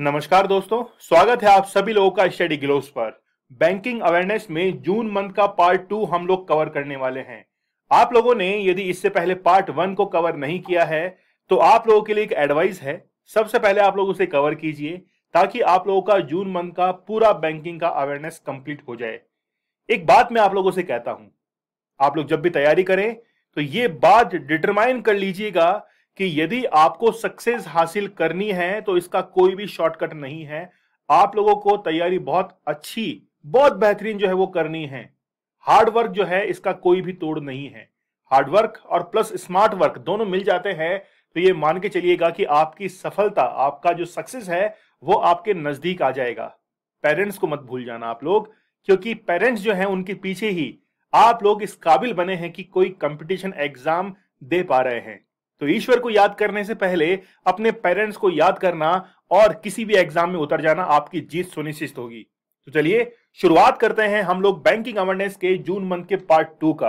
नमस्कार दोस्तों स्वागत है आप सभी लोगों का स्टडी ग्लोव पर बैंकिंग अवेयरनेस में जून मंथ का पार्ट टू हम लोग कवर करने वाले हैं आप लोगों ने यदि इससे पहले पार्ट वन को कवर नहीं किया है तो आप लोगों के लिए एक एडवाइस है सबसे पहले आप लोग उसे कवर कीजिए ताकि आप लोगों का जून मंथ का पूरा बैंकिंग का अवेयरनेस कंप्लीट हो जाए एक बात मैं आप लोगों से कहता हूं आप लोग जब भी तैयारी करें तो ये बात डिटरमाइन कर लीजिएगा कि यदि आपको सक्सेस हासिल करनी है तो इसका कोई भी शॉर्टकट नहीं है आप लोगों को तैयारी बहुत अच्छी बहुत बेहतरीन जो है वो करनी है हार्डवर्क जो है इसका कोई भी तोड़ नहीं है हार्डवर्क और प्लस स्मार्ट वर्क दोनों मिल जाते हैं तो ये मान के चलिएगा कि आपकी सफलता आपका जो सक्सेस है वो आपके नजदीक आ जाएगा पेरेंट्स को मत भूल जाना आप लोग क्योंकि पेरेंट्स जो है उनके पीछे ही आप लोग इस काबिल बने हैं कि कोई कंपटीशन एग्जाम दे पा रहे हैं तो ईश्वर को याद करने से पहले अपने पेरेंट्स को याद करना और किसी भी एग्जाम में उतर जाना आपकी जीत सुनिश्चित होगी तो चलिए शुरुआत करते हैं हम लोग बैंकिंग अवेयरनेस के जून मंथ के पार्ट टू का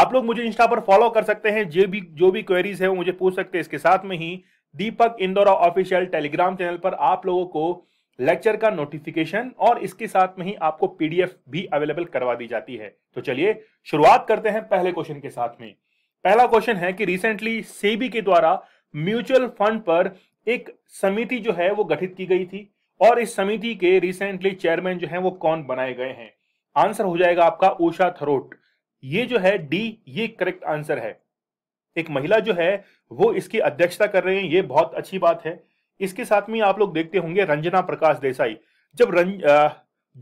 आप लोग मुझे इंस्टा पर फॉलो कर सकते हैं जो भी जो भी क्वेरीज है वो मुझे पूछ सकते हैं इसके साथ में ही Deepak Indora official Telegram channel पर आप लोगों को लेक्चर का नोटिफिकेशन और इसके साथ में ही आपको पीडीएफ भी अवेलेबल करवा दी जाती है तो चलिए शुरुआत करते हैं पहले क्वेश्चन के साथ में पहला क्वेश्चन है कि रिसेंटली सेबी के द्वारा म्यूचुअल फंड पर एक समिति जो है वो गठित की गई थी और इस समिति के रिसेंटली चेयरमैन जो है वो कौन बनाए गए हैं आंसर हो जाएगा आपका उषा थरोट ये जो है डी ये करेक्ट आंसर है एक महिला जो है वो इसकी अध्यक्षता कर रही हैं ये बहुत अच्छी बात है इसके साथ में आप लोग देखते होंगे रंजना प्रकाश देसाई जब रंज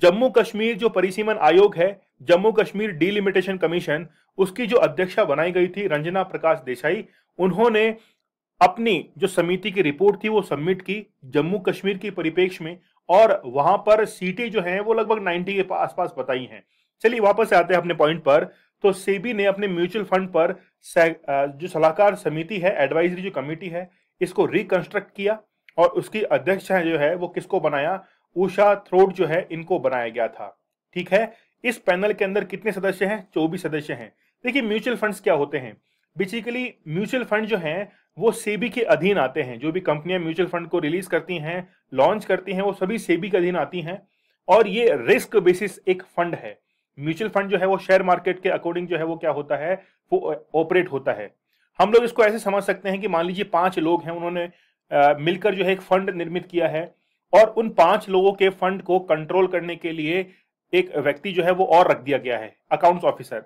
जम्मू कश्मीर जो परिसीमन आयोग है जम्मू कश्मीर डीलिमिटेशन कमीशन उसकी जो अध्यक्षा बनाई गई थी रंजना प्रकाश देसाई उन्होंने अपनी जो समिति की रिपोर्ट थी वो सबमिट की जम्मू कश्मीर की परिपेक्ष में और वहां पर सीटें जो हैं वो लगभग 90 के आसपास बताई हैं चलिए वापस आते हैं अपने पॉइंट पर तो सेबी ने अपने म्यूचुअल फंड पर जो सलाहकार समिति है एडवाइजरी जो कमेटी है इसको रिकंस्ट्रक्ट किया और उसकी अध्यक्ष जो है वो किसको बनाया उषा थ्रोट जो है इनको बनाया गया था ठीक है इस पैनल के अंदर कितने सदस्य हैं चौबीस सदस्य हैं देखिए म्यूचुअल फंड्स क्या होते हैं बेसिकली म्यूचुअल फंड जो हैं वो सेबी के अधीन आते हैं जो भी कंपनियां म्यूचुअल फंड को रिलीज करती हैं लॉन्च करती हैं वो सभी सेबी के अधीन आती हैं और ये रिस्क बेसिस एक फंड है म्यूचुअल फंड जो है वो शेयर मार्केट के अकॉर्डिंग जो है वो क्या होता है वो ऑपरेट होता है हम लोग इसको ऐसे समझ सकते हैं कि मान लीजिए पांच लोग हैं उन्होंने मिलकर जो है एक फंड निर्मित किया है और उन पांच लोगों के फंड को कंट्रोल करने के लिए एक व्यक्ति जो है वो और रख दिया गया है अकाउंट्स ऑफिसर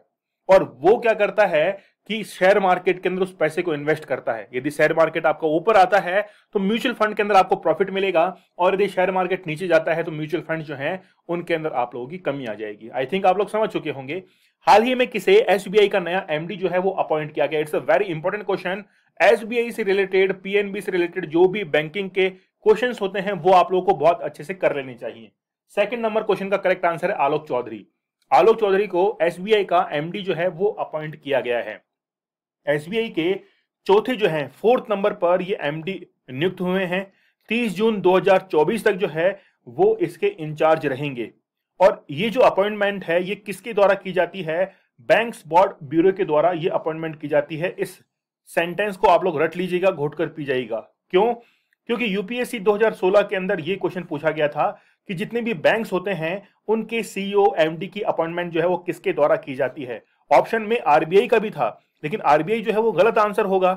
और वो क्या करता है कि शेयर मार्केट के अंदर उस पैसे को इन्वेस्ट करता है यदि शेयर मार्केट आपका ऊपर आता है तो म्यूचुअल फंड के अंदर आपको प्रॉफिट मिलेगा और यदि शेयर मार्केट नीचे जाता है तो म्यूचुअल फंड जो है उनके अंदर आप लोगों की कमी आ जाएगी आई थिंक आप लोग समझ चुके होंगे हाल ही में किसे एस का नया एमडी जो है वो अपॉइंट किया गया it's a very important question S से रिलेटेड पी से रिलेटेड जो भी बैंकिंग के क्वेश्चन होते हैं वो आप लोगों को बहुत अच्छे से कर लेने चाहिए सेकेंड नंबर क्वेश्चन का करेक्ट आंसर है आलोक चौधरी आलोक चौधरी को एसबीआई का एमडी जो है वो अपॉइंट किया गया है एसबीआई के चौथे जो है फोर्थ नंबर पर ये एमडी नियुक्त हुए हैं 30 जून 2024 तक जो है वो इसके इंचार्ज रहेंगे और ये जो अपॉइंटमेंट है ये किसके द्वारा की जाती है बैंक्स बोर्ड ब्यूरो के द्वारा ये अपॉइंटमेंट की जाती है इस सेंटेंस को आप लोग रट लीजिएगा घोट कर पी जाएगा क्यों क्योंकि यूपीएससी 2016 के अंदर ये क्वेश्चन पूछा गया था कि जितने भी बैंक्स होते हैं उनके सीईओ एमडी e की अपॉइंटमेंट जो है वो किसके द्वारा की जाती है ऑप्शन में आरबीआई का भी था लेकिन आरबीआई जो है वो गलत आंसर होगा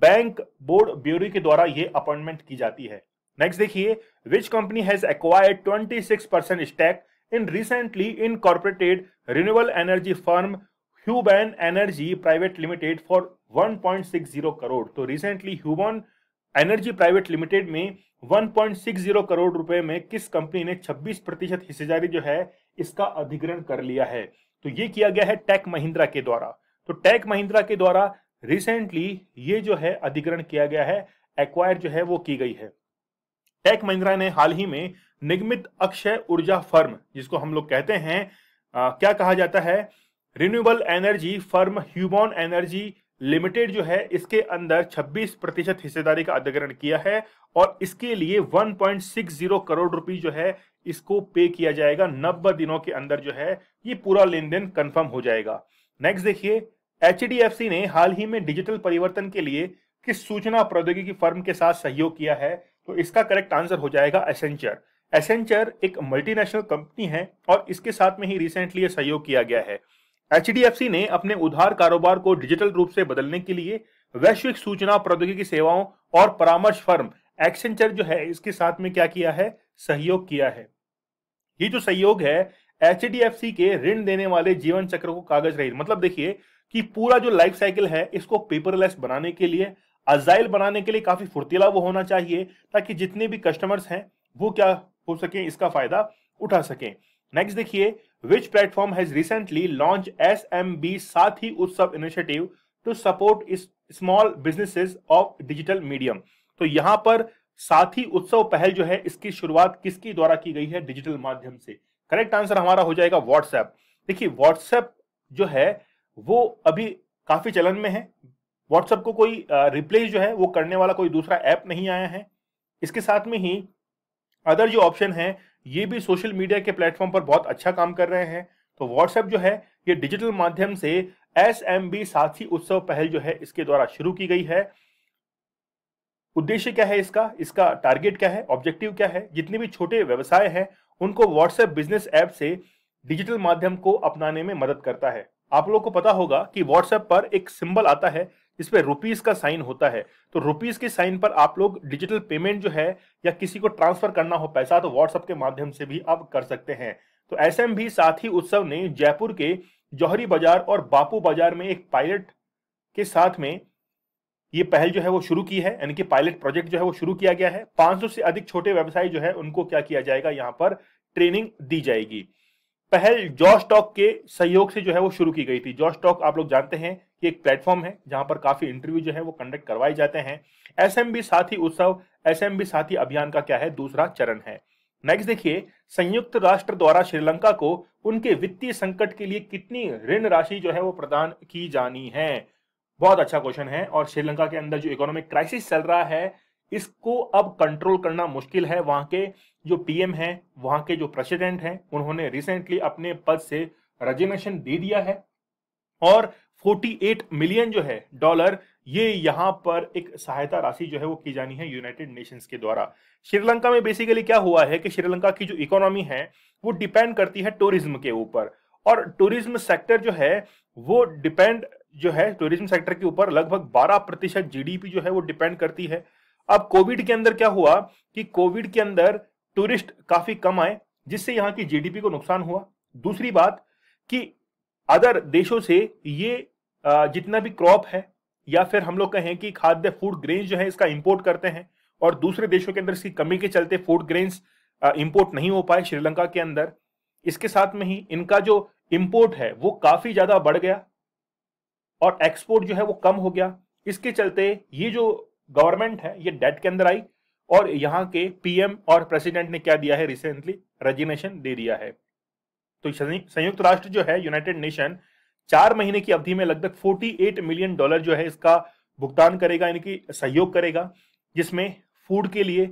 बैंक बोर्ड ब्यूरो के द्वारा ये अपॉइंटमेंट की जाती है नेक्स्ट देखिए which company has acquired 26 percent stake in recently incorporated renewable energy firm Hueban energy private limited for 1.60 crore तो recently Hueban energy private limited में 1.60 करोड़ रुपए में किस कंपनी ने 26 प्रतिशत हिस्सेदारी जो है इसका अधिग्रहण कर लिया है तो ये किया गया है टेक महिंद्रा के द्वारा तो टेक महिंद्रा के द्वारा रिसेंटली ये जो है अधिग्रहण किया गया है एक्वायर जो है वो की गई है टेक महिंद्रा ने हाल ही में निगमित अक्षय ऊर्जा फर्म जिसको हम लोग कहते हैं आ, क्या कहा जाता है renewable energy firm Humon energy limited जो है इसके अंदर 26 प्रतिशत हिस्सेदारी का अधिग्रहण किया है और इसके लिए 1.60 करोड़ रुपए जो है इसको पे किया जाएगा नब्बे दिनों के अंदर जो है ये पूरा लेन देन कन्फर्म हो जाएगा नेक्स्ट देखिए एच ने हाल ही में डिजिटल परिवर्तन के लिए किस सूचना प्रौद्योगिकी फर्म के साथ सहयोग किया है तो इसका करेक्ट आंसर हो जाएगा एसेंचर एसेंचर एक मल्टीनेशनल कंपनी है और इसके साथ में ही रिसेंटली सहयोग किया गया है एच ने अपने उधार कारोबार को डिजिटल रूप से बदलने के लिए वैश्विक सूचना प्रौद्योगिकी सेवाओं और परामर्श फर्म एक्सेंचर जो है इसके साथ में क्या किया है सहयोग किया है ये जो सहयोग है एच के ऋण देने वाले जीवन चक्र को कागज रही मतलब देखिए कि पूरा जो लाइफ साइकिल है इसको पेपरलेस बनाने के लिए अजाइल बनाने के लिए काफी फुर्तीला वो होना चाहिए ताकि जितने भी कस्टमर्स हैं वो क्या हो सके इसका फायदा उठा सके नेक्स्ट देखिए which platform has recently launched SMB Sathi Utsav initiative to support small businesses of digital medium. तो यहां पर साथी उत्सव पहल जो है इसकी शुरुआत किसकी द्वारा की गई है डिजिटल माध्यम से करेक्ट आंसर हमारा हो जाएगा व्हाट्सएप देखिए व्हाट्सएप जो है वो अभी काफी चलन में है व्हाट्सएप को कोई रिप्लेस जो है वो करने वाला कोई दूसरा ऐप नहीं आया है इसके साथ में ही अदर जो ऑप्शन है ये भी सोशल मीडिया के प्लेटफॉर्म पर बहुत अच्छा काम कर रहे हैं तो व्हाट्सएप जो है ये डिजिटल माध्यम से एस एम बी साथी उत्सव पहल जो है इसके द्वारा शुरू की गई है उद्देश्य क्या है इसका इसका टारगेट क्या है ऑब्जेक्टिव क्या है जितने भी छोटे व्यवसाय हैं उनको व्हाट्सएप बिजनेस ऐप से डिजिटल माध्यम को अपनाने में मदद करता है आप लोगों को पता होगा कि व्हाट्सएप पर एक सिंबल आता है इस पर रुपीज का साइन होता है तो रुपीज के साइन पर आप लोग डिजिटल पेमेंट जो है या किसी को ट्रांसफर करना हो पैसा तो व्हाट्सएप के माध्यम से भी आप कर सकते हैं तो ऐसे में भी ही उत्सव ने जयपुर के जौहरी बाजार और बापू बाजार में एक पायलट के साथ में ये पहल जो है वो शुरू की है यानी कि पायलट प्रोजेक्ट जो है वो शुरू किया गया है 500 से अधिक छोटे व्यवसाय जो है उनको क्या किया जाएगा यहाँ पर ट्रेनिंग दी जाएगी पहल जॉस टॉक के सहयोग से जो है वो शुरू की गई थी जॉस टॉक आप लोग जानते हैं कि एक प्लेटफॉर्म है जहां पर काफी इंटरव्यू जो है वो कंडक्ट करवाए जाते हैं बी साथी उत्सव बी साथी अभियान का क्या है दूसरा चरण है नेक्स्ट देखिए संयुक्त राष्ट्र द्वारा श्रीलंका को उनके वित्तीय संकट के लिए कितनी ऋण राशि जो है वो प्रदान की जानी है बहुत अच्छा क्वेश्चन है और श्रीलंका के अंदर जो इकोनॉमिक क्राइसिस चल रहा है इसको अब कंट्रोल करना मुश्किल है वहां के जो पीएम हैं वहां के जो प्रेसिडेंट हैं उन्होंने रिसेंटली अपने पद से रेजिग्नेशन दे दिया है और 48 मिलियन जो है डॉलर ये यहां पर एक सहायता राशि जो है वो की जानी है यूनाइटेड नेशंस के द्वारा श्रीलंका में बेसिकली क्या हुआ है कि श्रीलंका की जो इकोनॉमी है वो डिपेंड करती है टूरिज्म के ऊपर और टूरिज्म सेक्टर जो है वो डिपेंड जो है टूरिज्म सेक्टर के ऊपर लगभग 12 प्रतिशत जीडीपी जो है वो डिपेंड करती है अब कोविड के अंदर क्या हुआ कि कोविड के अंदर टूरिस्ट काफी कम आए जिससे यहाँ की जीडीपी को नुकसान हुआ दूसरी बात कि अदर देशों से ये जितना भी क्रॉप है या फिर हम लोग कहें कि खाद्य फूड ग्रेन जो है इसका इंपोर्ट करते हैं और दूसरे देशों के अंदर इसकी कमी के चलते फूड ग्रेन्स इंपोर्ट नहीं हो पाए श्रीलंका के अंदर इसके साथ में ही इनका जो इंपोर्ट है वो काफी ज्यादा बढ़ गया और एक्सपोर्ट जो है वो कम हो गया इसके चलते ये जो गवर्नमेंट है ये डेट के अंदर आई और यहाँ के पीएम और प्रेसिडेंट ने क्या दिया है रिसेंटली रेजिग्नेशन दे दिया है तो संयुक्त राष्ट्र जो है यूनाइटेड नेशन चार महीने की अवधि में लगभग 48 मिलियन डॉलर जो है इसका भुगतान करेगा कि सहयोग करेगा जिसमें फूड के लिए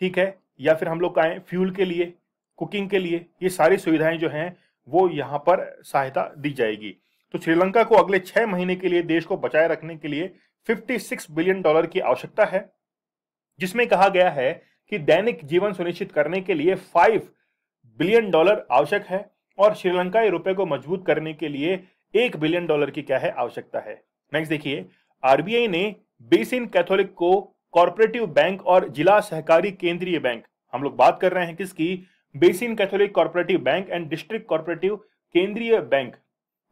ठीक है या फिर हम लोग कहें फ्यूल के लिए कुकिंग के लिए ये सारी सुविधाएं जो हैं वो यहाँ पर सहायता दी जाएगी तो श्रीलंका को अगले छह महीने के लिए देश को बचाए रखने के लिए 56 बिलियन डॉलर की आवश्यकता है जिसमें कहा गया है कि दैनिक जीवन सुनिश्चित करने के लिए 5 बिलियन डॉलर आवश्यक है और श्रीलंकाई रुपए को मजबूत करने के लिए एक बिलियन डॉलर की क्या है आवश्यकता है नेक्स्ट देखिए आरबीआई ने बेसिन कैथोलिक को कॉरपोरेटिव बैंक और जिला सहकारी केंद्रीय बैंक हम लोग बात कर रहे हैं किसकी Bassein Catholic cooperative bank and district cooperative केंद्रीय बैंक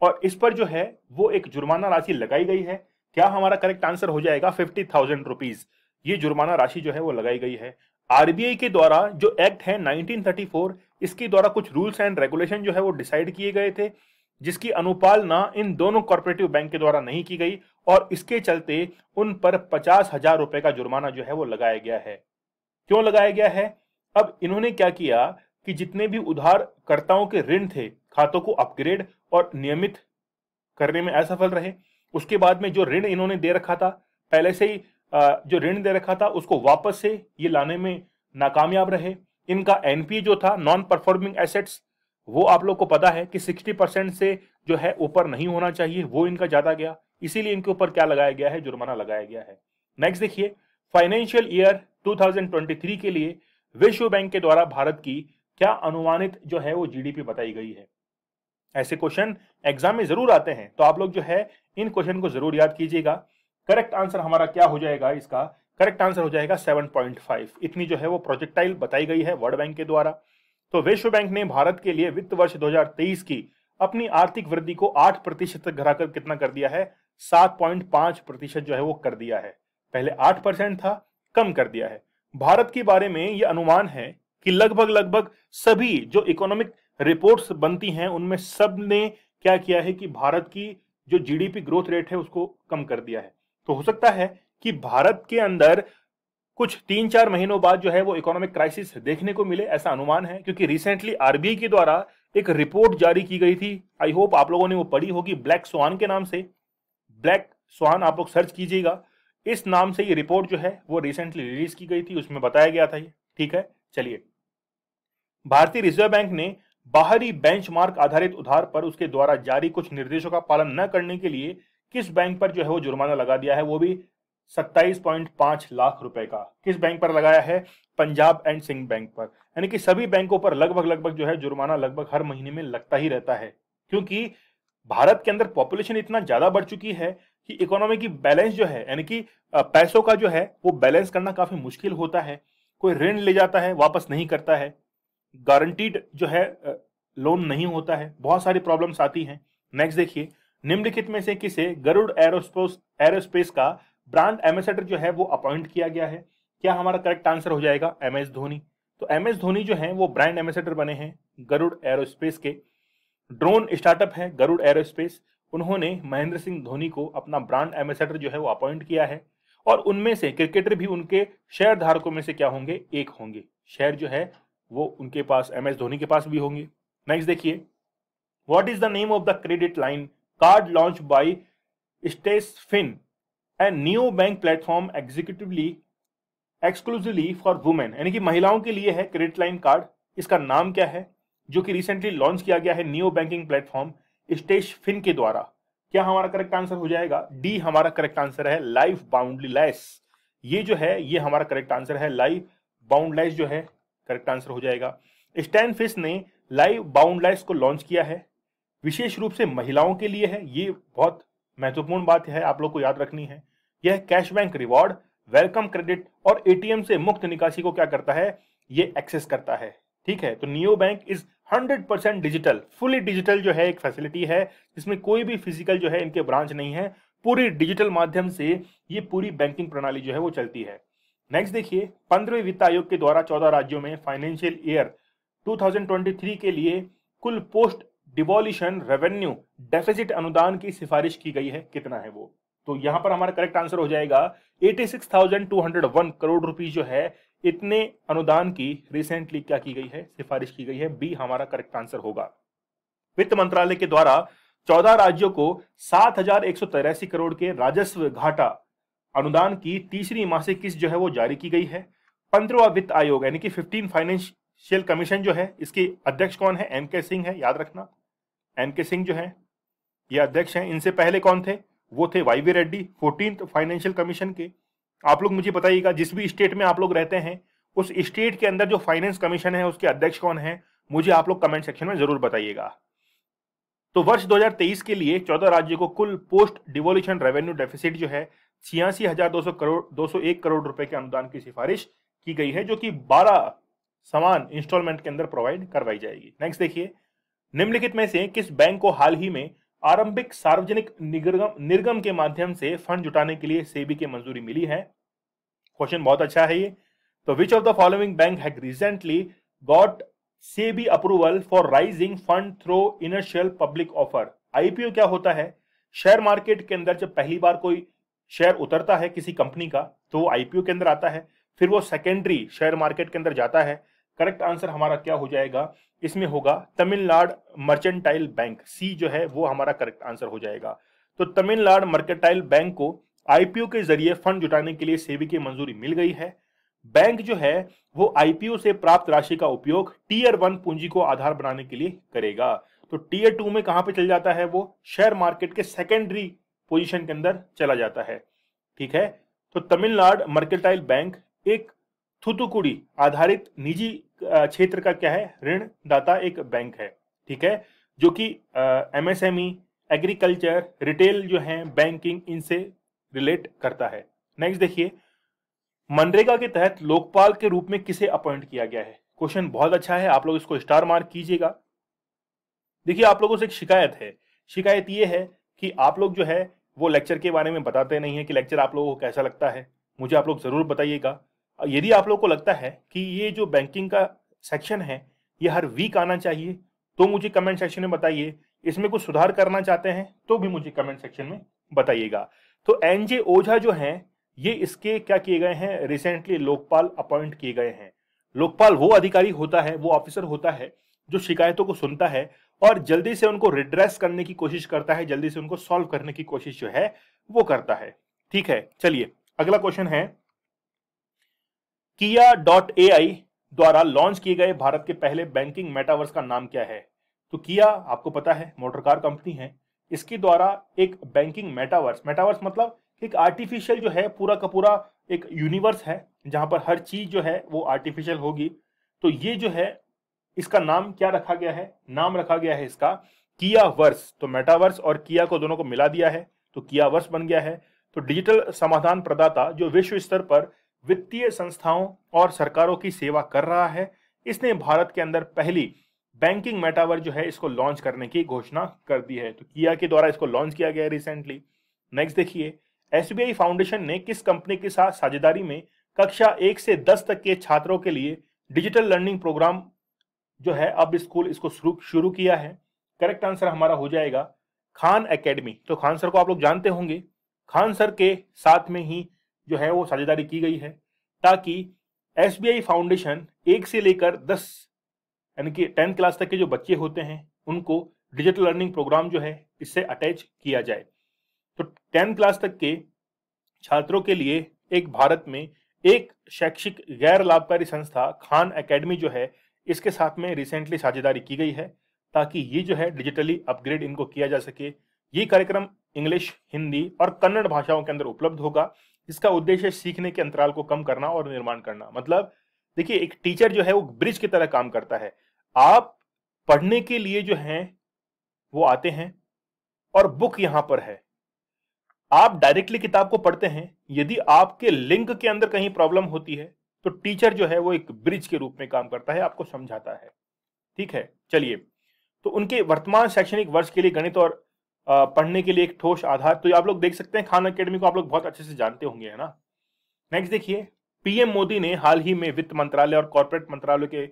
और इस पर जो है वो एक जुर्माना राशि लगाई गई है क्या हमारा करेक्ट आंसर हो जाएगा फिफ्टी थाउजेंड रुपीज ये जुर्माना राशि जो है वो लगाई गई है आरबीआई के द्वारा जो एक्ट है 1934 इसके द्वारा कुछ रूल्स एंड रेगुलेशन जो है वो डिसाइड किए गए थे जिसकी अनुपालना इन दोनों कॉरपोरेटिव बैंक के द्वारा नहीं की गई और इसके चलते उन पर पचास हजार रुपए का जुर्माना जो है वो लगाया गया है क्यों लगाया गया है अब इन्होंने क्या किया कि जितने भी उधारकर्ताओं के ऋण थे खातों को अपग्रेड और नियमित करने में असफल रहे उसके बाद में जो ऋण इन्होंने दे रखा था पहले से ही जो ऋण दे रखा था उसको वापस से ये लाने में नाकामयाब रहे इनका एनपी जो था नॉन परफॉर्मिंग एसेट्स वो आप लोग को पता है कि 60 परसेंट से जो है ऊपर नहीं होना चाहिए वो इनका ज्यादा गया इसीलिए इनके ऊपर क्या लगाया गया है जुर्माना लगाया गया है नेक्स्ट देखिए फाइनेंशियल ईयर 2023 के लिए विश्व बैंक के द्वारा भारत की क्या अनुमानित जो है वो जीडीपी बताई गई है ऐसे क्वेश्चन एग्जाम में जरूर आते हैं तो आप लोग जो है इन क्वेश्चन को जरूर याद कीजिएगा करेक्ट आंसर हमारा क्या हो जाएगा इसका करेक्ट आंसर हो जाएगा 7.5 इतनी जो है वो प्रोजेक्टाइल बताई गई है वर्ल्ड बैंक के द्वारा तो विश्व बैंक ने भारत के लिए वित्त वर्ष 2023 की अपनी आर्थिक वृद्धि को 8 प्रतिशत तक घराकर कितना कर दिया है 7.5 प्रतिशत जो है वो कर दिया है पहले 8 परसेंट था कम कर दिया है भारत के बारे में ये अनुमान है कि लगभग लगभग सभी जो इकोनॉमिक रिपोर्ट्स बनती हैं उनमें सब ने क्या किया है कि भारत की जो जीडीपी ग्रोथ रेट है उसको कम कर दिया है तो हो सकता है कि भारत के अंदर कुछ तीन चार महीनों बाद जो है वो इकोनॉमिक क्राइसिस देखने को मिले ऐसा अनुमान है क्योंकि रिसेंटली आरबीआई के द्वारा एक रिपोर्ट जारी की गई थी आई होप आप लोगों ने वो पढ़ी होगी ब्लैक स्वान के नाम से ब्लैक स्वान आप लोग सर्च कीजिएगा इस नाम से ये रिपोर्ट जो है वो रिसेंटली रिलीज की गई थी उसमें बताया गया था ये ठीक है चलिए भारतीय रिजर्व बैंक ने बाहरी बेंचमार्क आधारित उधार पर उसके द्वारा जारी कुछ निर्देशों का पालन न करने के लिए किस बैंक पर जो है वो जुर्माना लगा दिया है वो भी 27.5 लाख रुपए का किस बैंक पर लगाया है पंजाब एंड सिंह बैंक पर यानी कि सभी बैंकों पर लगभग लगभग जो है जुर्माना लगभग हर महीने में लगता ही रहता है क्योंकि भारत के अंदर पॉपुलेशन इतना ज्यादा बढ़ चुकी है कि इकोनॉमी की बैलेंस जो है यानी कि पैसों का जो है वो बैलेंस करना काफी मुश्किल होता है कोई ऋण ले जाता है वापस नहीं करता है गारंटीड जो है लोन नहीं होता है बहुत सारी प्रॉब्लम्स आती हैं नेक्स्ट देखिए निम्नलिखित में से किसे गरुड़ एरोस्पोस एरोस्पेस का ब्रांड एम्बेसडर जो है वो अपॉइंट किया गया है क्या हमारा करेक्ट आंसर हो जाएगा एम एस धोनी तो एम एस धोनी जो है वो ब्रांड एम्बेसडर बने हैं गरुड़ एरोस्पेस के ड्रोन स्टार्टअप है गरुड़ एरोस्पेस उन्होंने महेंद्र सिंह धोनी को अपना ब्रांड एम्बेसडर जो है वो अपॉइंट किया है और उनमें से क्रिकेटर भी उनके शेयर धारकों में से क्या होंगे एक होंगे शेयर जो है वो उनके पास एम एस धोनी के पास भी होंगे नेक्स्ट देखिए what is the name of the credit line card launch by StashFin a new bank platform executively exclusively for women यानी कि महिलाओं के लिए है क्रेडिट लाइन कार्ड इसका नाम क्या है जो कि रिसेंटली लॉन्च किया गया है new banking platform StashFin के द्वारा क्या हमारा करेक्ट आंसर हो जाएगा डी हमारा करेक्ट आंसर है लाइफ बाउंडलेस ये जो है ये हमारा करेक्ट आंसर है लाइफ बाउंडलेस जो है करेक्ट आंसर हो जाएगा स्टैन फिश ने लाइव बाउंड बाउंडलाइस को लॉन्च किया है विशेष रूप से महिलाओं के लिए है ये बहुत महत्वपूर्ण बात है आप लोग को याद रखनी है यह cash bank reward welcome credit और एटीएम से मुक्त निकासी को क्या करता है ये एक्सेस करता है ठीक है तो neo bank is 100% digital fully digital जो है एक फैसिलिटी है जिसमें कोई भी फिजिकल जो है इनके ब्रांच नहीं है पूरी डिजिटल माध्यम से ये पूरी बैंकिंग प्रणाली जो है वो चलती है नेक्स्ट देखिए पंद्रह वित्त आयोग के द्वारा चौदह राज्यों में फाइनेंशियल ईयर 2023 के लिए कुल पोस्ट डिवॉल्यूशन रेवेन्यू डेफिसिट अनुदान की सिफारिश की गई है कितना है वो तो यहां पर हमारा करेक्ट आंसर हो जाएगा 86,201 करोड़ रुपीज जो है इतने अनुदान की रिसेंटली क्या की गई है सिफारिश की गई है बी हमारा करेक्ट आंसर होगा वित्त मंत्रालय के द्वारा चौदह राज्यों को सात करोड़ के राजस्व घाटा अनुदान की तीसरी मासिक किस्त जो है वो जारी की गई है पंद्रवा वित्त आयोग यानी कि फिफ्टीन फाइनेंशियल कमीशन जो है इसके अध्यक्ष कौन है एम के सिंह है याद रखना एम के सिंह जो है ये अध्यक्ष हैं इनसे पहले कौन थे वो थे Y V Reddy fourteen financial commission के आप लोग मुझे बताइएगा जिस भी स्टेट में आप लोग रहते हैं उस स्टेट के अंदर जो फाइनेंस कमीशन है उसके अध्यक्ष कौन है मुझे आप लोग कमेंट सेक्शन में जरूर बताइएगा तो वर्ष 2023 के लिए 14 राज्यों को कुल पोस्ट डिवोल्यूशन रेवेन्यू डेफिसिट जो है छियासी हजार दो सौ करोड़ दो सौ एक करोड़ रुपए के अनुदान की सिफारिश की गई है जो कि बारह समान इंस्टॉलमेंट के अंदर प्रोवाइड करवाई जाएगी नेक्स्ट देखिए निम्नलिखित में से किस बैंक को हाल ही में आरंभिक सार्वजनिक निगम निर्गम के माध्यम से फंड जुटाने के लिए सेबी की मंजूरी मिली है क्वेश्चन बहुत अच्छा है ये तो which of the following bank had recently got SEBI approval for raising fund through initial public offer IPO क्या होता है शेयर मार्केट के अंदर जब पहली बार कोई शेयर उतरता है किसी कंपनी का तो वो आईपीओ के अंदर आता है फिर वो सेकेंडरी शेयर मार्केट के अंदर जाता है करेक्ट आंसर हमारा क्या हो जाएगा इसमें होगा तमिलनाडु मर्चेंटाइल बैंक सी जो है वो हमारा करेक्ट आंसर हो जाएगा तो तमिलनाडु मर्केटाइल बैंक को आईपीओ के जरिए फंड जुटाने के लिए सेवी की मंजूरी मिल गई है बैंक जो है वो आईपीओ से प्राप्त राशि का उपयोग टीयर वन पूंजी को आधार बनाने के लिए करेगा तो टीयर टू में कहां पे चल जाता है वो शेयर मार्केट के सेकेंडरी पोजीशन के अंदर चला जाता है ठीक है तो तमिलनाडु मर्केटाइल बैंक एक थुतुकुड़ी आधारित निजी क्षेत्र का क्या है ऋणदाता एक बैंक है ठीक है जो कि एमएसएमई एग्रीकल्चर रिटेल जो है बैंकिंग इनसे रिलेट करता है नेक्स्ट देखिए मनरेगा के तहत लोकपाल के रूप में किसे अपॉइंट किया गया है क्वेश्चन बहुत अच्छा है आप लोग इसको स्टार मार्क कीजिएगा देखिए आप लोगों से एक शिकायत है शिकायत ये है कि आप लोग जो है वो लेक्चर के बारे में बताते नहीं है कि लेक्चर आप लोगों को कैसा लगता है मुझे आप लोग ज़रूर बताइएगा यदि आप लोग को लगता है कि ये जो बैंकिंग का सेक्शन है ये हर वीक आना चाहिए तो मुझे कमेंट सेक्शन में बताइए इसमें कुछ सुधार करना चाहते हैं तो भी मुझे कमेंट सेक्शन में बताइएगा तो एन जे ओझा जो है ये इसके क्या किए गए हैं रिसेंटली लोकपाल अपॉइंट किए गए हैं लोकपाल वो अधिकारी होता है वो ऑफिसर होता है जो शिकायतों को सुनता है और जल्दी से उनको रिड्रेस करने की कोशिश करता है जल्दी से उनको सॉल्व करने की कोशिश जो है वो करता है ठीक है चलिए अगला क्वेश्चन है किया डॉट ए आई द्वारा लॉन्च किए गए भारत के पहले बैंकिंग मेटावर्स का नाम क्या है तो किया आपको पता है मोटर कार कंपनी है इसके द्वारा एक बैंकिंग मेटावर्स मेटावर्स मतलब एक आर्टिफिशियल जो है पूरा का पूरा एक यूनिवर्स है जहां पर हर चीज जो है वो आर्टिफिशियल होगी तो ये जो है इसका नाम क्या रखा गया है नाम रखा गया है इसका किया वर्स तो मेटावर्स और किया को दोनों को मिला दिया है तो किया वर्स बन गया है तो डिजिटल समाधान प्रदाता जो विश्व स्तर पर वित्तीय संस्थाओं और सरकारों की सेवा कर रहा है इसने भारत के अंदर पहली बैंकिंग मेटावर जो है इसको लॉन्च करने की घोषणा कर दी है तो किया के द्वारा इसको लॉन्च किया गया रिसेंटली नेक्स्ट देखिए एस फाउंडेशन ने किस कंपनी के साथ साझेदारी में कक्षा एक से दस तक के छात्रों के लिए डिजिटल लर्निंग प्रोग्राम जो है अब स्कूल इसको शुरू किया है करेक्ट आंसर हमारा हो जाएगा खान एकेडमी तो खान सर को आप लोग जानते होंगे खान सर के साथ में ही जो है वो साझेदारी की गई है ताकि एस फाउंडेशन एक से लेकर दस यानी कि टेंथ क्लास तक के जो बच्चे होते हैं उनको डिजिटल लर्निंग प्रोग्राम जो है इससे अटैच किया जाए तो टेंथ क्लास तक के छात्रों के लिए एक भारत में एक शैक्षिक गैर लाभकारी संस्था खान एकेडमी जो है इसके साथ में रिसेंटली साझेदारी की गई है ताकि ये जो है डिजिटली अपग्रेड इनको किया जा सके ये कार्यक्रम इंग्लिश हिंदी और कन्नड़ भाषाओं के अंदर उपलब्ध होगा इसका उद्देश्य सीखने के अंतराल को कम करना और निर्माण करना मतलब देखिए एक टीचर जो है वो ब्रिज की तरह काम करता है आप पढ़ने के लिए जो है वो आते हैं और बुक यहां पर है आप डायरेक्टली किताब को पढ़ते हैं यदि आपके लिंक के अंदर कहीं प्रॉब्लम होती है तो टीचर जो है वो एक ब्रिज के रूप में काम करता है आपको समझाता है ठीक है चलिए तो उनके वर्तमान शैक्षणिक वर्ष के लिए गणित और पढ़ने के लिए एक ठोस आधार तो आप लोग देख सकते हैं खान अकेडमी को आप लोग बहुत अच्छे से जानते होंगे है ना नेक्स्ट देखिए पीएम मोदी ने हाल ही में वित्त मंत्रालय और कॉरपोरेट मंत्रालय के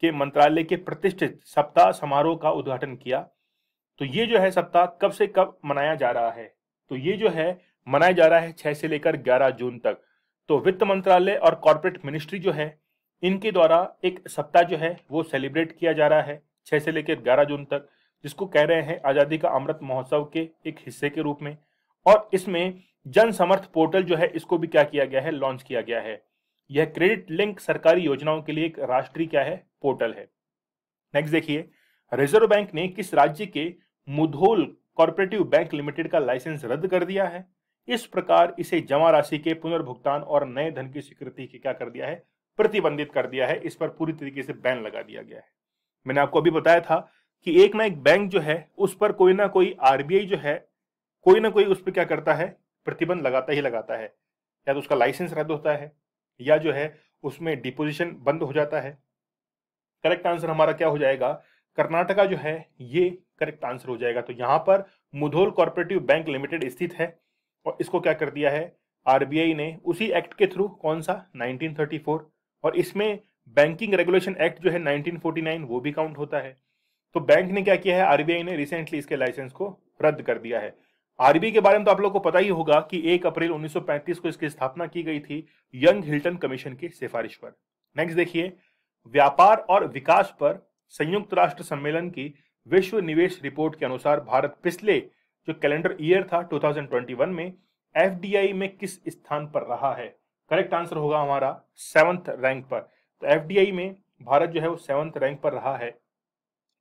के मंत्रालय के प्रतिष्ठित सप्ताह समारोह का उद्घाटन किया तो ये जो है सप्ताह कब से कब मनाया जा रहा है तो ये जो है मनाया जा रहा है छह से लेकर ग्यारह जून तक तो वित्त मंत्रालय और कॉरपोरेट मिनिस्ट्री जो है इनके द्वारा एक सप्ताह जो है वो सेलिब्रेट किया जा रहा है छह से लेकर ग्यारह जून तक जिसको कह रहे हैं आजादी का अमृत महोत्सव के एक हिस्से के रूप में और इसमें जन समर्थ पोर्टल जो है इसको भी क्या किया गया है लॉन्च किया गया है यह क्रेडिट लिंक सरकारी योजनाओं के लिए एक राष्ट्रीय क्या है पोर्टल है नेक्स्ट देखिए रिजर्व बैंक ने किस राज्य के मुधोल कॉर्पोरेटिव बैंक लिमिटेड का लाइसेंस रद्द कर दिया है इस प्रकार इसे जमा राशि के पुनर्भुगतान और नए धन की स्वीकृति की क्या कर दिया है प्रतिबंधित कर दिया है इस पर पूरी तरीके से बैन लगा दिया गया है मैंने आपको अभी बताया था कि एक ना एक बैंक जो है उस पर कोई ना कोई आरबीआई जो है कोई ना कोई उस पर क्या करता है प्रतिबंध लगाता ही लगाता है या तो उसका लाइसेंस रद्द होता है या जो है उसमें डिपोजिशन बंद हो जाता है करेक्ट आंसर हमारा क्या हो जाएगा कर्नाटका जो है ये करेक्ट आंसर हो जाएगा तो यहाँ पर मुधोल कॉर्पोरेटिव बैंक लिमिटेड स्थित है और इसको क्या कर दिया है आरबीआई ने उसी एक्ट के थ्रू कौन सा 1934 और इसमें बैंकिंग रेगुलेशन एक्ट जो है 1949 वो भी काउंट होता है तो बैंक ने क्या किया है आरबीआई ने रिसेंटली इसके लाइसेंस को रद्द कर दिया है आरबीआई के बारे में तो आप लोग को पता ही होगा कि 1 अप्रैल 1935 को इसकी स्थापना की गई थी यंग हिल्टन कमीशन की सिफारिश पर नेक्स्ट देखिए व्यापार और विकास पर संयुक्त राष्ट्र सम्मेलन की विश्व निवेश रिपोर्ट के अनुसार भारत पिछले जो कैलेंडर ईयर था 2021 में एफ में किस स्थान पर रहा है करेक्ट आंसर होगा हमारा सेवंथ रैंक पर तो एफ में भारत जो है वो सेवंथ रैंक पर रहा है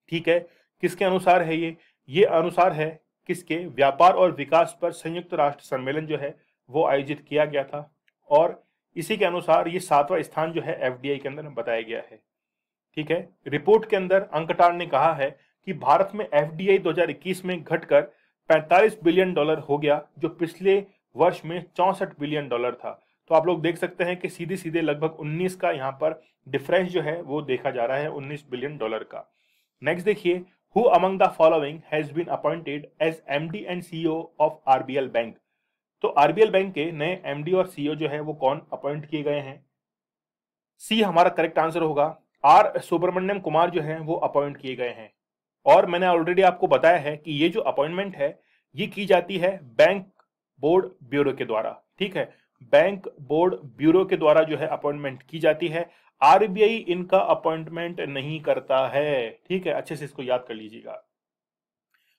ठीक है किसके अनुसार है ये ये अनुसार है किसके व्यापार और विकास पर संयुक्त राष्ट्र सम्मेलन जो है वो आयोजित किया गया था और इसी के अनुसार ये सातवां स्थान जो है एफ के अंदर बताया गया है ठीक है रिपोर्ट के अंदर अंकटार ने कहा है कि भारत में एफ डी में घटकर 45 बिलियन डॉलर हो गया जो पिछले वर्ष में चौसठ बिलियन डॉलर था तो आप लोग देख सकते हैं कि सीधे सीधे लगभग 19 का यहाँ पर डिफरेंस जो है वो देखा जा रहा है 19 बिलियन डॉलर का नेक्स्ट देखिए who among the following has been appointed as MD and CEO of RBL bank तो आरबीएल बैंक के नए एमडी और सीईओ e जो है वो कौन अपॉइंट किए गए हैं सी हमारा करेक्ट आंसर होगा आर सुब्रमण्यम कुमार जो है वो अपॉइंट किए गए हैं और मैंने ऑलरेडी आपको बताया है कि ये जो अपॉइंटमेंट है ये की जाती है बैंक बोर्ड ब्यूरो के द्वारा ठीक है बैंक बोर्ड ब्यूरो के द्वारा जो है अपॉइंटमेंट की जाती है आरबीआई इनका अपॉइंटमेंट नहीं करता है ठीक है अच्छे से इसको याद कर लीजिएगा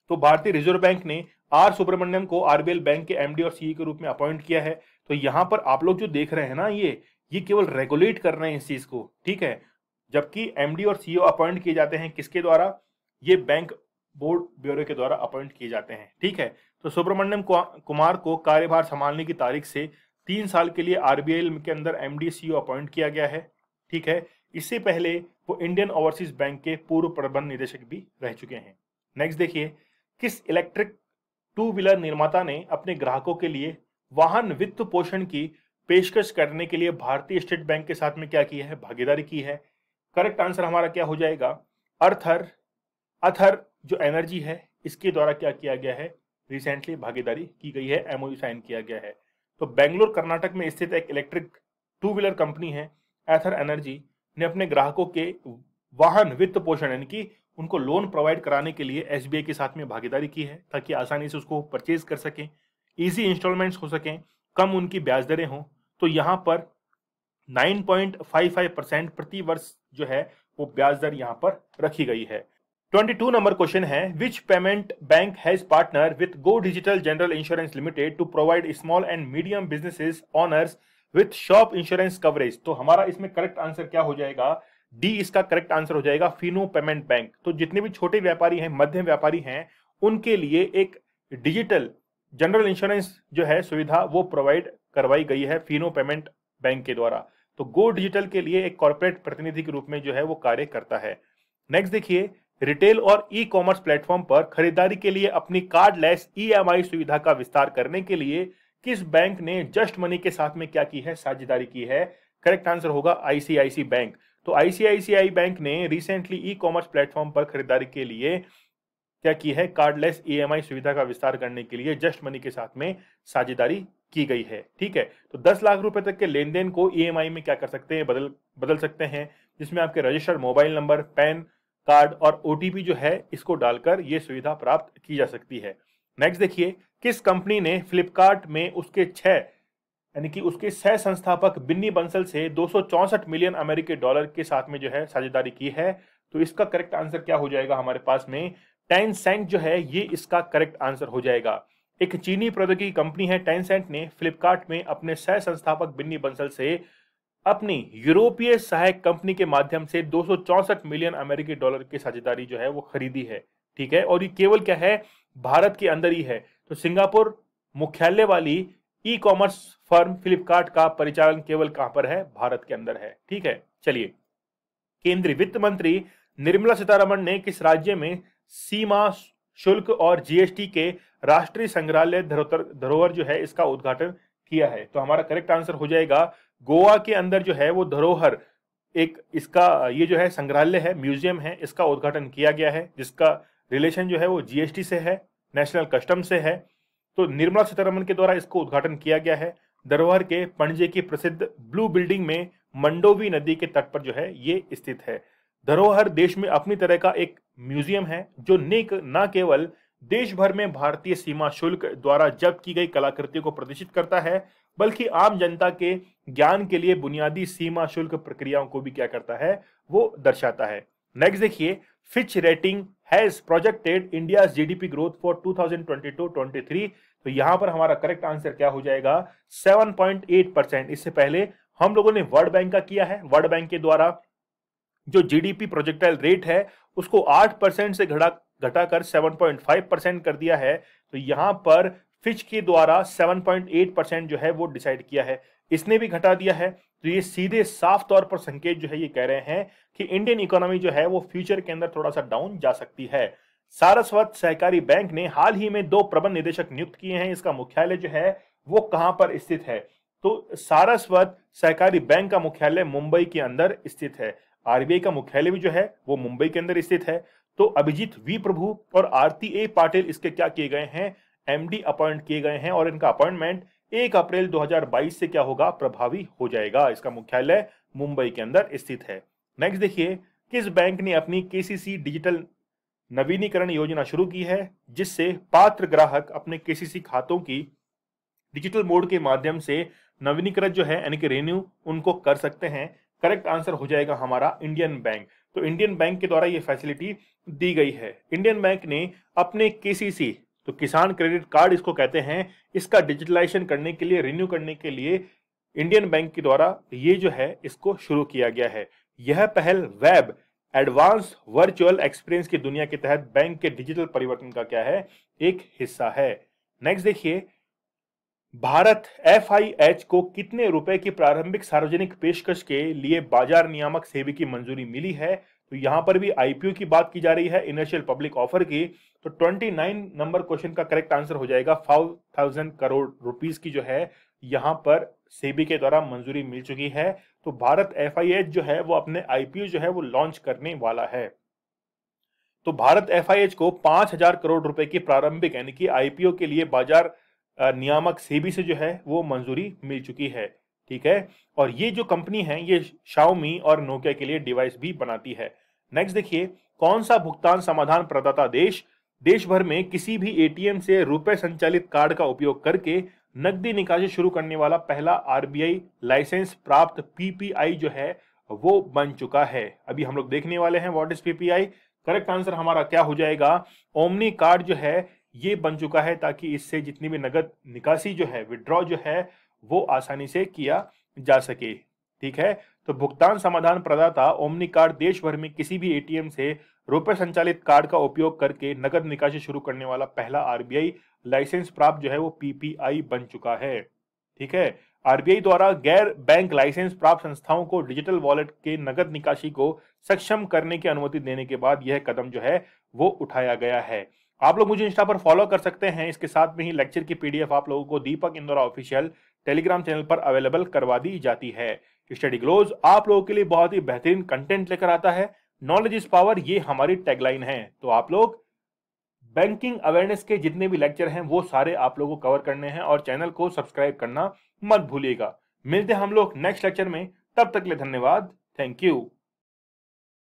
तो भारतीय रिजर्व बैंक ने आर सुब्रमण्यम को आरबीएल बैंक के एमडी और सीई e के रूप में अपॉइंट किया है तो यहां पर आप लोग जो देख रहे हैं ना ये ये केवल रेगुलेट कर रहे हैं इस चीज को ठीक है जबकि एमडी और सीईओ अपॉइंट e किए जाते हैं किसके द्वारा ये बैंक बोर्ड ब्यूरो के द्वारा अपॉइंट किए जाते हैं ठीक है तो सुब्रमण्यम कुमार को कार्यभार संभालने की तारीख से तीन साल के लिए आरबीआई के अंदर एमडीसीओ अपॉइंट किया गया है ठीक है इससे पहले वो इंडियन ओवरसीज बैंक के पूर्व प्रबंध निदेशक भी रह चुके हैं नेक्स्ट देखिए किस इलेक्ट्रिक टू व्हीलर निर्माता ने अपने ग्राहकों के लिए वाहन वित्त पोषण की पेशकश करने के लिए भारतीय स्टेट बैंक के साथ में क्या किया है भागीदारी की है करेक्ट आंसर हमारा क्या हो जाएगा अर्थर अथर जो एनर्जी है इसके द्वारा क्या किया गया है रिसेंटली भागीदारी की गई है एमओयू साइन किया गया है तो बेंगलोर कर्नाटक में स्थित एक इलेक्ट्रिक टू व्हीलर कंपनी है एथर एनर्जी ने अपने ग्राहकों के वाहन वित्त पोषण यानी कि उनको लोन प्रोवाइड कराने के लिए एस के साथ में भागीदारी की है ताकि आसानी से उसको परचेज कर सकें ईजी इंस्टॉलमेंट्स हो सकें कम उनकी ब्याज दरें हों तो यहाँ पर 9.55 परसेंट प्रति वर्ष जो है वो ब्याज दर यहाँ पर रखी गई है ट्वेंटी टू नंबर क्वेश्चन है which payment bank has partner with go digital general insurance limited to provide small and medium business owners with shop insurance coverage तो हमारा इसमें करेक्ट आंसर क्या हो जाएगा डी इसका करेक्ट आंसर हो जाएगा फिनो पेमेंट बैंक तो जितने भी छोटे व्यापारी हैं मध्यम व्यापारी हैं उनके लिए एक डिजिटल जनरल इंश्योरेंस जो है सुविधा वो प्रोवाइड करवाई गई है फिनो पेमेंट बैंक के द्वारा तो गो डिजिटल के लिए एक कॉर्पोरेट प्रतिनिधि के रूप में जो है वो कार्य करता है नेक्स्ट देखिए रिटेल और ई कॉमर्स प्लेटफॉर्म पर खरीदारी के लिए अपनी कार्डलेस ईएमआई e सुविधा का विस्तार करने के लिए किस बैंक ने जस्ट मनी के साथ में क्या की है साझेदारी की है करेक्ट आंसर होगा आईसीआईसी बैंक तो आईसीआईसीआई बैंक ने रिसेंटली ई कॉमर्स प्लेटफॉर्म पर खरीदारी के लिए क्या की है कार्डलेस ईएमआई e सुविधा का विस्तार करने के लिए जस्ट मनी के साथ में साझेदारी की गई है ठीक है तो 10 लाख रुपए तक के लेन देन को ईएमआई e में क्या कर सकते हैं बदल बदल सकते हैं जिसमें आपके registered mobile number PAN card और ओ जो है इसको डालकर ये सुविधा प्राप्त की जा सकती है नेक्स्ट देखिए किस कंपनी ने फ्लिपकार्ट में उसके छह यानी कि उसके सह संस्थापक बिन्नी बंसल से दो मिलियन अमेरिकी डॉलर के साथ में जो है साझेदारी की है तो इसका करेक्ट आंसर क्या हो जाएगा हमारे पास में टेन सेंट जो है ये इसका करेक्ट आंसर हो जाएगा एक चीनी प्रौद्योगिकी कंपनी है टेन सेंट ने फ्लिपकार्ट में अपने सह संस्थापक बिन्नी बंसल से अपनी यूरोपीय सहायक कंपनी के माध्यम से दो मिलियन अमेरिकी डॉलर की साझेदारी जो है वो खरीदी है ठीक है और ये केवल क्या है भारत के अंदर ही है तो सिंगापुर मुख्यालय वाली ई कॉमर्स फर्म फ्लिपकार्ट का परिचालन केवल कहां पर है भारत के अंदर है ठीक है चलिए केंद्रीय वित्त मंत्री निर्मला सीतारमण ने किस राज्य में सीमा शुल्क और जीएसटी के राष्ट्रीय संग्रहालय धरोहर जो है इसका उद्घाटन किया है तो हमारा करेक्ट आंसर हो जाएगा गोवा के अंदर जो है वो धरोहर एक इसका ये जो है संग्रहालय है म्यूजियम है इसका उद्घाटन किया गया है जिसका रिलेशन जो है वो जीएसटी से है नेशनल कस्टम से है तो निर्मला सीतारमन के द्वारा इसको उद्घाटन किया गया है धरोहर के पणजे की प्रसिद्ध ब्लू बिल्डिंग में मंडोवी नदी के तट पर जो है ये स्थित है धरोहर देश में अपनी तरह का एक म्यूजियम है जो नेक न केवल देश भर में भारतीय सीमा शुल्क द्वारा जब्त की गई कलाकृतियों को प्रदर्शित करता है बल्कि आम जनता के ज्ञान के लिए बुनियादी सीमा शुल्क प्रक्रियाओं को भी क्या करता है वो दर्शाता है नेक्स्ट देखिए Fitch rating has projected India GDP growth for 2022-23 तो यहां पर हमारा करेक्ट आंसर क्या हो जाएगा 7.8 परसेंट इससे पहले हम लोगों ने वर्ल्ड बैंक का किया है वर्ल्ड बैंक के द्वारा जो जीडीपी प्रोजेक्टाइल रेट है उसको 8 परसेंट से घटा घटाकर 7.5 परसेंट कर दिया है तो यहां पर फिच के द्वारा 7.8 परसेंट जो है वो डिसाइड किया है इसने भी घटा दिया है तो ये सीधे साफ तौर पर संकेत जो है ये कह रहे हैं कि इंडियन इकोनॉमी जो है वो फ्यूचर के अंदर थोड़ा सा डाउन जा सकती है सारस्वत सहकारी बैंक ने हाल ही में दो प्रबंध निदेशक नियुक्त किए हैं इसका मुख्यालय जो है वो कहां पर स्थित है तो सारस्वत सहकारी बैंक का मुख्यालय मुंबई के अंदर स्थित है आरबीआई का मुख्यालय भी जो है वो मुंबई के अंदर स्थित है तो अभिजीत वी प्रभु और आरती ए पाटिल इसके क्या किए गए हैं एमडी अपॉइंट किए गए हैं और इनका अपॉइंटमेंट एक अप्रैल 2022 से क्या होगा प्रभावी हो जाएगा इसका मुख्यालय मुंबई के अंदर स्थित है नेक्स्ट देखिए किस बैंक ने अपनी केसीसी डिजिटल नवीनीकरण योजना शुरू की है जिससे पात्र ग्राहक अपने केसीसी खातों की डिजिटल मोड के माध्यम से नवीनीकरण जो है यानी कि रेन्यू उनको कर सकते हैं करेक्ट आंसर हो जाएगा हमारा इंडियन बैंक तो इंडियन बैंक के द्वारा ये फैसिलिटी दी गई है इंडियन बैंक ने अपने केसीसी तो किसान क्रेडिट कार्ड इसको कहते हैं इसका डिजिटलाइजेशन करने के लिए रिन्यू करने के लिए इंडियन बैंक के द्वारा ये जो है इसको शुरू किया गया है यह पहल वेब एडवांस वर्चुअल एक्सपीरियंस की दुनिया के तहत बैंक के डिजिटल परिवर्तन का क्या है एक हिस्सा है नेक्स्ट देखिए भारत एफ को कितने रुपए की प्रारंभिक सार्वजनिक पेशकश के लिए बाजार नियामक सेबी की मंजूरी मिली है तो यहां पर भी आईपीओ की बात की जा रही है इनिशियल पब्लिक ऑफर की तो 29 नंबर क्वेश्चन का करेक्ट आंसर हो जाएगा फाइव थाउजेंड करोड़ रुपीस की जो है यहां पर सेबी के द्वारा मंजूरी मिल चुकी है तो भारत एफ जो है वो अपने आईपीओ जो है वो लॉन्च करने वाला है तो भारत एफ को पांच हजार करोड़ रुपए की प्रारंभिक यानी कि आईपीओ के लिए बाजार नियामक सेबी से जो है वो मंजूरी मिल चुकी है ठीक है और ये जो कंपनी है ये शाओमी और नोकिया के लिए डिवाइस भी बनाती है नेक्स्ट देखिए कौन सा भुगतान समाधान प्रदाता देश देश भर में किसी भी एटीएम से रुपए संचालित कार्ड का उपयोग करके नकदी निकासी शुरू करने वाला पहला आरबीआई लाइसेंस प्राप्त पीपीआई जो है वो बन चुका है अभी हम लोग देखने वाले हैं what is PPI correct answer हमारा क्या हो जाएगा ओमनी कार्ड जो है ये बन चुका है ताकि इससे जितनी भी नगद निकासी जो है विड्रॉ जो है वो आसानी से किया जा सके ठीक है तो भुगतान समाधान प्रदाता ओमनी कार्ड देश भर में किसी भी एटीएम से रुपए संचालित कार्ड का उपयोग करके नकद निकासी शुरू करने वाला पहला आरबीआई लाइसेंस प्राप्त जो है वो पीपीआई बन चुका है ठीक है आरबीआई द्वारा गैर बैंक लाइसेंस प्राप्त संस्थाओं को डिजिटल वॉलेट के नकद निकासी को सक्षम करने की अनुमति देने के बाद यह कदम जो है वो उठाया गया है आप लोग मुझे इंस्टा पर फॉलो कर सकते हैं इसके साथ में ही लेक्चर की पीडीएफ आप लोगों को Deepak Indora official Telegram channel पर अवेलेबल करवा दी जाती है स्टडी ग्लोज आप लोगों के लिए बहुत ही बेहतरीन कंटेंट लेकर आता है नॉलेज इज पावर ये हमारी टैगलाइन है तो आप लोग बैंकिंग अवेयरनेस के जितने भी लेक्चर हैं वो सारे आप लोगों को कवर करने हैं और चैनल को सब्सक्राइब करना मत भूलिएगा मिलते हैं हम लोग नेक्स्ट लेक्चर में तब तक के लिए धन्यवाद थैंक यू